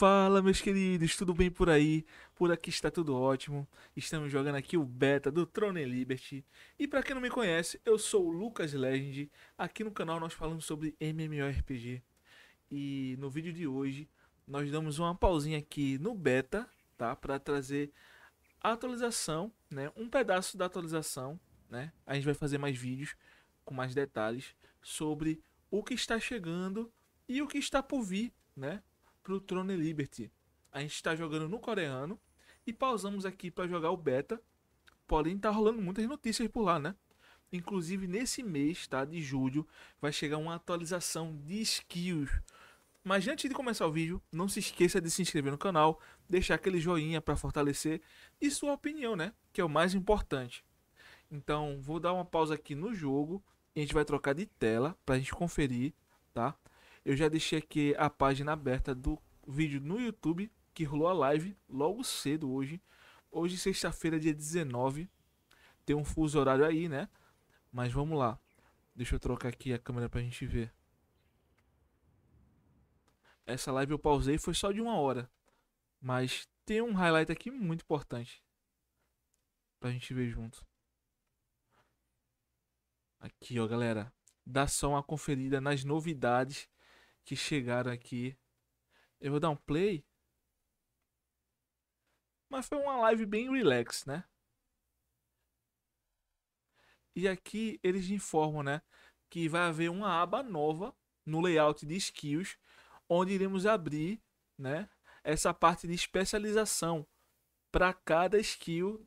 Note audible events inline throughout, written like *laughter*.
Fala, meus queridos, tudo bem por aí? Por aqui está tudo ótimo. Estamos jogando aqui o beta do Throne Liberty. E para quem não me conhece, eu sou o Lucas Legend. Aqui no canal nós falamos sobre MMORPG. E no vídeo de hoje nós damos uma pausinha aqui no beta, tá? Para trazer a atualização, né? Um pedaço da atualização, né? A gente vai fazer mais vídeos com mais detalhes sobre o que está chegando e o que está por vir, né? pro Throne Liberty. A gente está jogando no coreano e pausamos aqui para jogar o beta. Porém, tá rolando muitas notícias por lá, né? Inclusive nesse mês, tá, de julho, vai chegar uma atualização de skills. Mas antes de começar o vídeo, não se esqueça de se inscrever no canal, deixar aquele joinha para fortalecer e sua opinião, né, que é o mais importante. Então, vou dar uma pausa aqui no jogo, a gente vai trocar de tela para a gente conferir, tá? eu já deixei aqui a página aberta do vídeo no YouTube que rolou a live logo cedo hoje. Hoje, sexta-feira, dia 19. Tem um fuso horário aí, né? Mas vamos lá. Deixa eu trocar aqui a câmera pra gente ver. Essa live eu pausei foi só de uma hora. Mas tem um highlight aqui muito importante. Pra gente ver junto. Aqui, ó, galera. Dá só uma conferida nas novidades que chegaram aqui. Eu vou dar um play. Mas foi uma live bem relax, né? E aqui eles informam, né, que vai haver uma aba nova no layout de skills, onde iremos abrir, né, essa parte de especialização para cada skill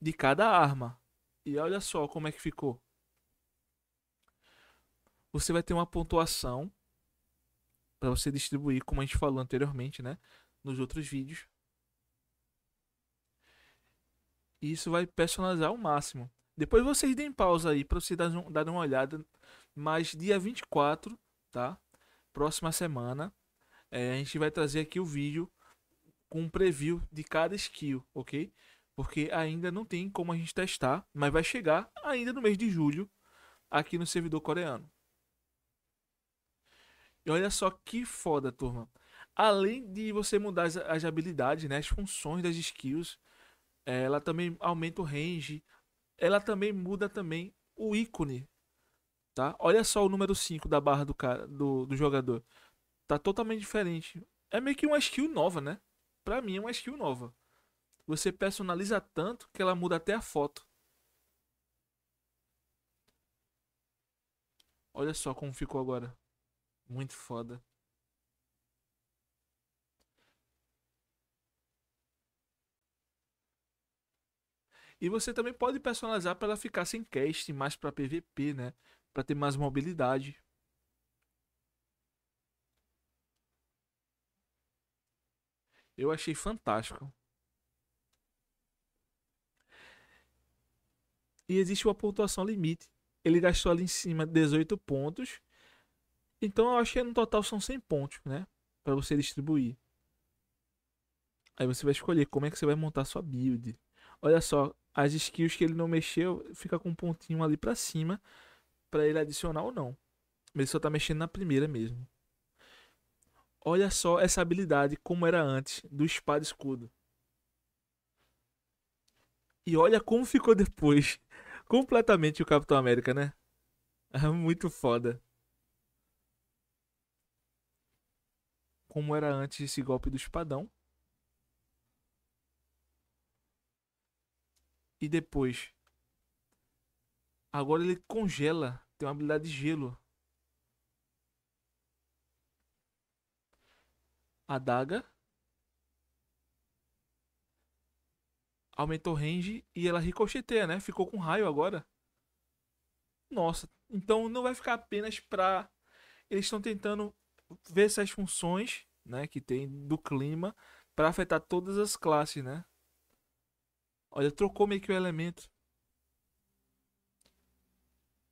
de cada arma. E olha só como é que ficou. Você vai ter uma pontuação para você distribuir, como a gente falou anteriormente, né, nos outros vídeos. E isso vai personalizar ao máximo. Depois vocês deem pausa aí para vocês darem dar uma olhada, mas dia 24, tá? Próxima semana, é, a gente vai trazer aqui o vídeo com um preview de cada skill, ok? Porque ainda não tem como a gente testar, mas vai chegar ainda no mês de julho aqui no servidor coreano. E olha só que foda, turma. Além de você mudar as, as habilidades, né, as funções das skills, eh, ela também aumenta o range, ela também muda também o ícone, tá? Olha só o número 5 da barra do cara do, do jogador. Tá totalmente diferente. É meio que uma skill nova, né? Pra mim é uma skill nova. Você personaliza tanto que ela muda até a foto. Olha só como ficou agora. Muito foda. E você também pode personalizar para ela ficar sem cast, mais para PVP, né? Para ter mais mobilidade. Eu achei fantástico. E existe uma pontuação limite. Ele gastou ali em cima 18 pontos então eu acho que no total são 100 pontos, né? Para você distribuir. Aí você vai escolher como é que você vai montar sua build. Olha só, as skills que ele não mexeu, fica com um pontinho ali para cima para ele adicionar ou não. Mas ele só tá mexendo na primeira mesmo. Olha só essa habilidade como era antes do espada escudo. E olha como ficou depois. *laughs* Completamente o Capitão América, né? É *laughs* muito foda. como era antes esse golpe do espadão. E depois. Agora ele congela. Tem uma habilidade de gelo. A daga. Aumentou range e ela ricocheteia, né? Ficou com raio agora. Nossa, então não vai ficar apenas pra. Eles estão tentando ver essas funções né, que tem do clima para afetar todas as classes, né? Olha, trocou meio que o elemento.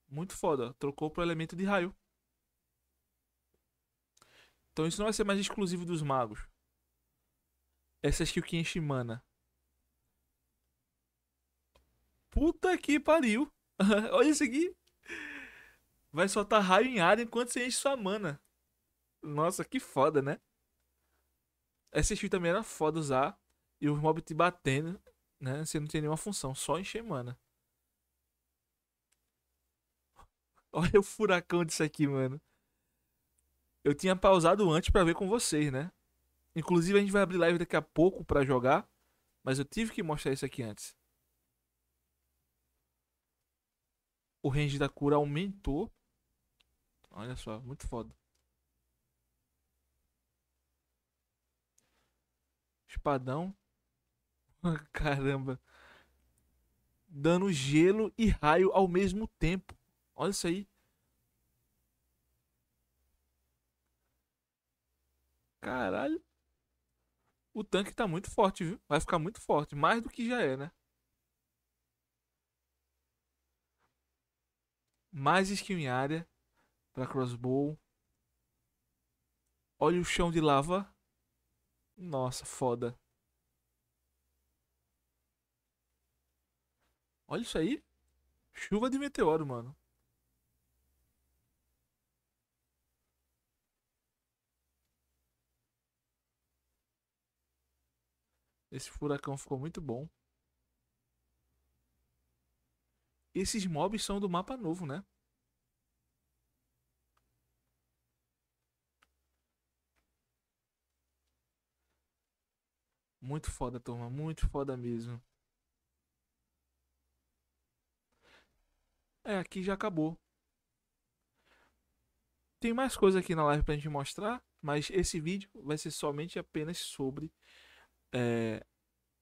Muito foda, trocou pro elemento de raio. Então isso não vai ser mais exclusivo dos magos. Essa skill que enche mana. Puta que pariu. *laughs* Olha isso aqui. Vai soltar raio em área enquanto você enche sua mana. Nossa, que foda, né? Esse skill também era foda usar. E os mobs te batendo, né? Você não tem nenhuma função, só encher mana. *laughs* Olha o furacão disso aqui, mano. Eu tinha pausado antes para ver com vocês, né? Inclusive a gente vai abrir live daqui a pouco para jogar, mas eu tive que mostrar isso aqui antes. O range da cura aumentou. Olha só, muito foda. espadão. *laughs* Caramba. Dando gelo e raio ao mesmo tempo. Olha isso aí. Caralho. O tanque tá muito forte, viu? Vai ficar muito forte. Mais do que já é, né? Mais skill em área. Pra crossbow. Olha o chão de lava. Nossa, foda. Olha isso aí. Chuva de meteoro, mano. Esse furacão ficou muito bom. Esses mobs são do mapa novo, né? Muito foda, turma. Muito foda mesmo. É, aqui já acabou. Tem mais coisa aqui na live pra gente mostrar, mas esse vídeo vai ser somente apenas sobre é,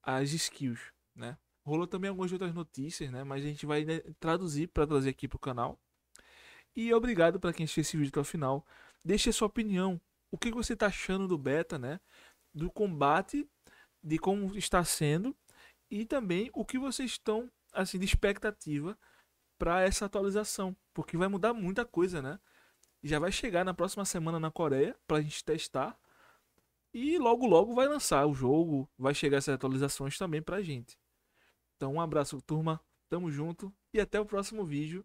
as skills, né? Rolou também algumas outras notícias, né? Mas a gente vai né, traduzir para trazer aqui pro canal. E obrigado para quem assistiu esse vídeo até o final. Deixe a sua opinião. O que você tá achando do beta, né? Do combate de como está sendo e também o que vocês estão assim de expectativa para essa atualização, porque vai mudar muita coisa, né? Já vai chegar na próxima semana na Coreia para a gente testar e logo logo vai lançar o jogo, vai chegar essas atualizações também para a gente. Então um abraço turma, tamo junto e até o próximo vídeo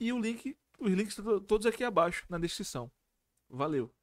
e o link, os links todos aqui abaixo na descrição. Valeu.